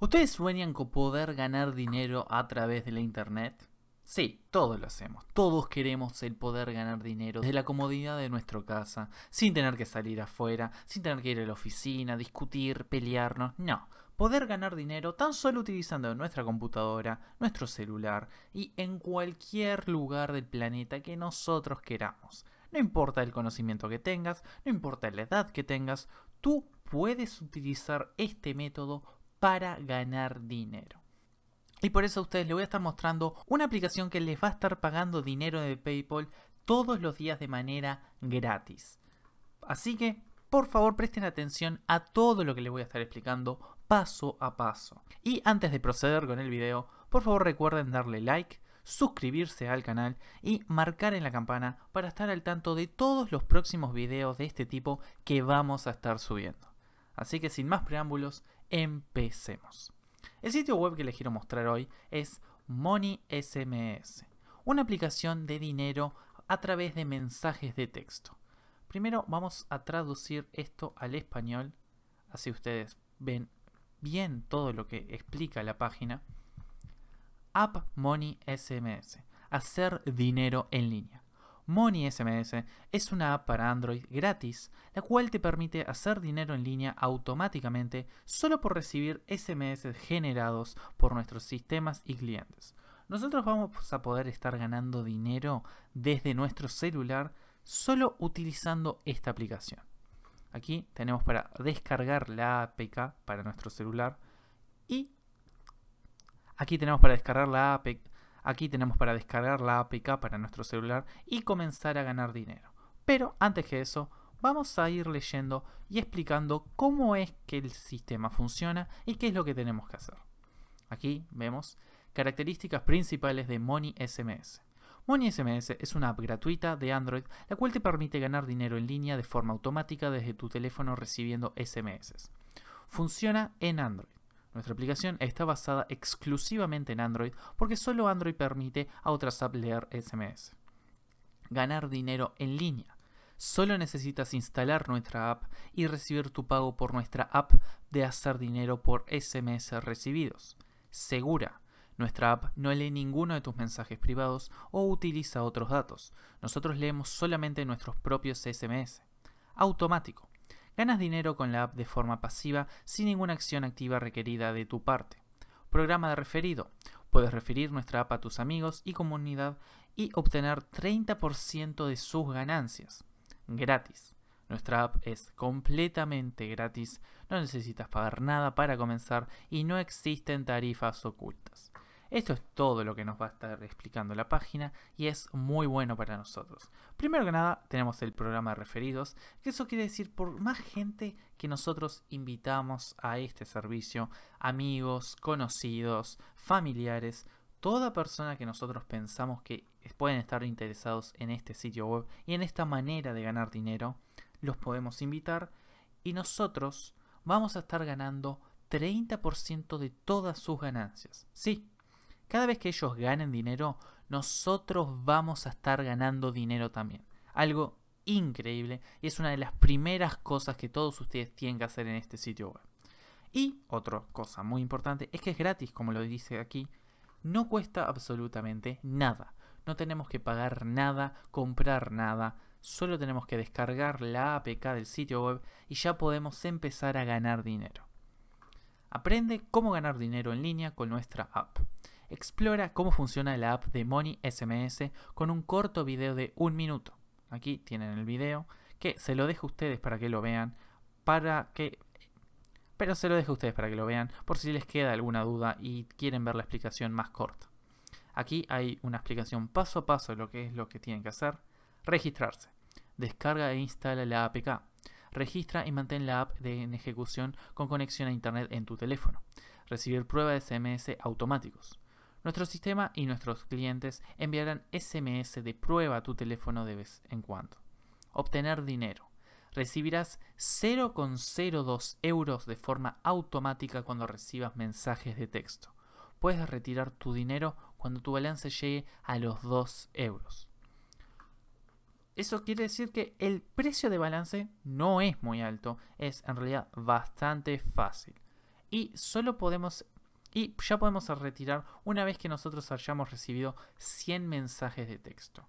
¿Ustedes sueñan con poder ganar dinero a través de la Internet? Sí, todos lo hacemos. Todos queremos el poder ganar dinero desde la comodidad de nuestra casa, sin tener que salir afuera, sin tener que ir a la oficina, discutir, pelearnos. No, poder ganar dinero tan solo utilizando nuestra computadora, nuestro celular y en cualquier lugar del planeta que nosotros queramos. No importa el conocimiento que tengas, no importa la edad que tengas, tú puedes utilizar este método para ganar dinero. Y por eso a ustedes les voy a estar mostrando una aplicación que les va a estar pagando dinero de PayPal todos los días de manera gratis. Así que, por favor, presten atención a todo lo que les voy a estar explicando paso a paso. Y antes de proceder con el video, por favor recuerden darle like, suscribirse al canal y marcar en la campana para estar al tanto de todos los próximos videos de este tipo que vamos a estar subiendo. Así que sin más preámbulos, empecemos. El sitio web que les quiero mostrar hoy es Money SMS, una aplicación de dinero a través de mensajes de texto. Primero vamos a traducir esto al español, así ustedes ven bien todo lo que explica la página. App Money SMS, hacer dinero en línea. Money SMS es una app para Android gratis, la cual te permite hacer dinero en línea automáticamente solo por recibir SMS generados por nuestros sistemas y clientes. Nosotros vamos a poder estar ganando dinero desde nuestro celular solo utilizando esta aplicación. Aquí tenemos para descargar la APK para nuestro celular y aquí tenemos para descargar la APK Aquí tenemos para descargar la APK para nuestro celular y comenzar a ganar dinero. Pero antes que eso, vamos a ir leyendo y explicando cómo es que el sistema funciona y qué es lo que tenemos que hacer. Aquí vemos características principales de Money SMS. Money SMS es una app gratuita de Android la cual te permite ganar dinero en línea de forma automática desde tu teléfono recibiendo SMS. Funciona en Android. Nuestra aplicación está basada exclusivamente en Android porque solo Android permite a otras apps leer SMS. Ganar dinero en línea. Solo necesitas instalar nuestra app y recibir tu pago por nuestra app de hacer dinero por SMS recibidos. Segura. Nuestra app no lee ninguno de tus mensajes privados o utiliza otros datos. Nosotros leemos solamente nuestros propios SMS. Automático Ganas dinero con la app de forma pasiva sin ninguna acción activa requerida de tu parte. Programa de referido. Puedes referir nuestra app a tus amigos y comunidad y obtener 30% de sus ganancias. Gratis. Nuestra app es completamente gratis, no necesitas pagar nada para comenzar y no existen tarifas ocultas. Esto es todo lo que nos va a estar explicando la página y es muy bueno para nosotros. Primero que nada, tenemos el programa de referidos, que eso quiere decir por más gente que nosotros invitamos a este servicio, amigos, conocidos, familiares, toda persona que nosotros pensamos que pueden estar interesados en este sitio web y en esta manera de ganar dinero, los podemos invitar y nosotros vamos a estar ganando 30% de todas sus ganancias. Sí, cada vez que ellos ganen dinero, nosotros vamos a estar ganando dinero también. Algo increíble y es una de las primeras cosas que todos ustedes tienen que hacer en este sitio web. Y otra cosa muy importante es que es gratis, como lo dice aquí, no cuesta absolutamente nada. No tenemos que pagar nada, comprar nada, solo tenemos que descargar la APK del sitio web y ya podemos empezar a ganar dinero. Aprende cómo ganar dinero en línea con nuestra app. Explora cómo funciona la app de Money SMS con un corto video de un minuto. Aquí tienen el video, que se lo dejo a ustedes para que lo vean, para Pero se lo dejo a ustedes para que lo vean, por si les queda alguna duda y quieren ver la explicación más corta. Aquí hay una explicación paso a paso de lo que es lo que tienen que hacer. Registrarse. Descarga e instala la APK. Registra y mantén la app de, en ejecución con conexión a Internet en tu teléfono. Recibir pruebas de SMS automáticos. Nuestro sistema y nuestros clientes enviarán SMS de prueba a tu teléfono de vez en cuando. Obtener dinero. Recibirás 0,02 euros de forma automática cuando recibas mensajes de texto. Puedes retirar tu dinero cuando tu balance llegue a los 2 euros. Eso quiere decir que el precio de balance no es muy alto, es en realidad bastante fácil. Y solo podemos y ya podemos retirar una vez que nosotros hayamos recibido 100 mensajes de texto.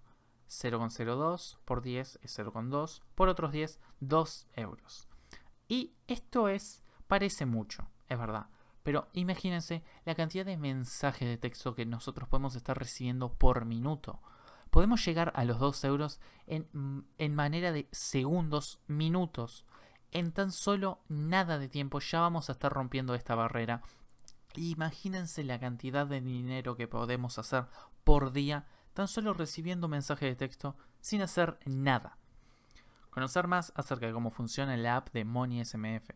0,02 por 10 es 0,2, por otros 10, 2 euros. Y esto es, parece mucho, es verdad, pero imagínense la cantidad de mensajes de texto que nosotros podemos estar recibiendo por minuto. Podemos llegar a los 2 euros en, en manera de segundos, minutos. En tan solo nada de tiempo ya vamos a estar rompiendo esta barrera Imagínense la cantidad de dinero que podemos hacer por día tan solo recibiendo mensajes de texto sin hacer nada. Conocer más acerca de cómo funciona la app de Money SMF.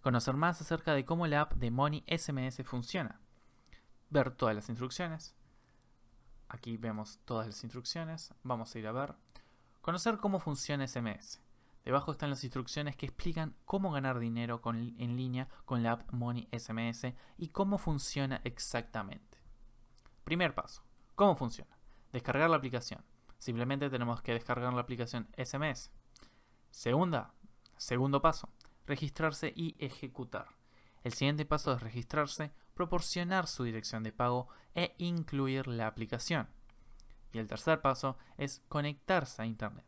Conocer más acerca de cómo la app de Money SMS funciona. Ver todas las instrucciones. Aquí vemos todas las instrucciones. Vamos a ir a ver. Conocer cómo funciona SMS. Debajo están las instrucciones que explican cómo ganar dinero en línea con la app Money SMS y cómo funciona exactamente. Primer paso, ¿cómo funciona? Descargar la aplicación. Simplemente tenemos que descargar la aplicación SMS. Segunda, segundo paso, registrarse y ejecutar. El siguiente paso es registrarse, proporcionar su dirección de pago e incluir la aplicación. Y el tercer paso es conectarse a Internet.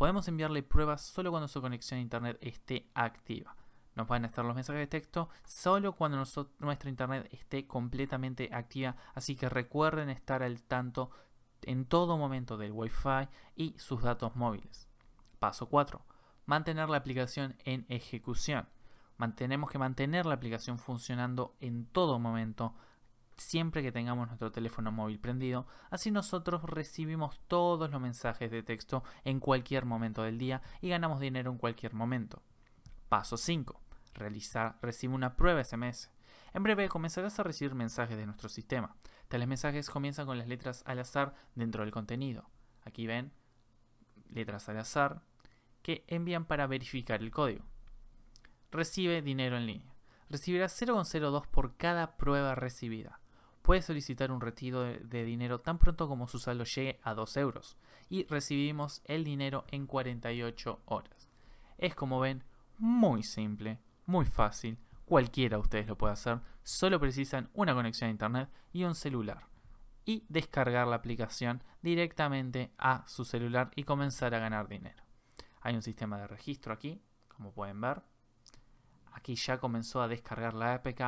Podemos enviarle pruebas solo cuando su conexión a Internet esté activa. Nos van a estar los mensajes de texto solo cuando nuestro nuestra Internet esté completamente activa. Así que recuerden estar al tanto en todo momento del Wi-Fi y sus datos móviles. Paso 4. Mantener la aplicación en ejecución. Mantenemos que mantener la aplicación funcionando en todo momento siempre que tengamos nuestro teléfono móvil prendido, así nosotros recibimos todos los mensajes de texto en cualquier momento del día y ganamos dinero en cualquier momento. Paso 5. Realizar, recibe una prueba SMS. En breve comenzarás a recibir mensajes de nuestro sistema. Tales mensajes comienzan con las letras al azar dentro del contenido. Aquí ven, letras al azar, que envían para verificar el código. Recibe dinero en línea. Recibirás 0,02 por cada prueba recibida puede solicitar un retiro de, dinero tan pronto como su saldo llegue a 2 euros y recibimos el dinero en 48 horas. Es como ven, muy simple, muy fácil, cualquiera de ustedes lo puede hacer, solo precisan una conexión a internet y un celular y descargar la aplicación directamente a su celular y comenzar a ganar dinero. Hay un sistema de registro aquí, como pueden ver. Aquí ya comenzó a descargar la APK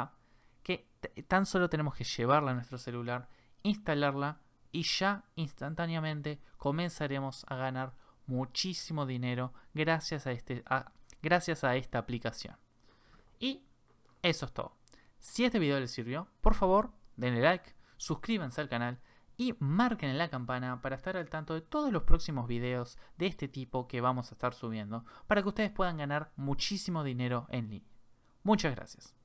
que tan solo tenemos que llevarla a nuestro celular, instalarla y ya instantáneamente comenzaremos a ganar muchísimo dinero gracias a, este, gracias a esta aplicación. Y eso es todo. Si este video les sirvió, por favor denle like, suscríbanse al canal y marquen la campana para estar al tanto de todos los próximos videos de este tipo que vamos a estar subiendo para que ustedes puedan ganar muchísimo dinero en línea. Muchas gracias.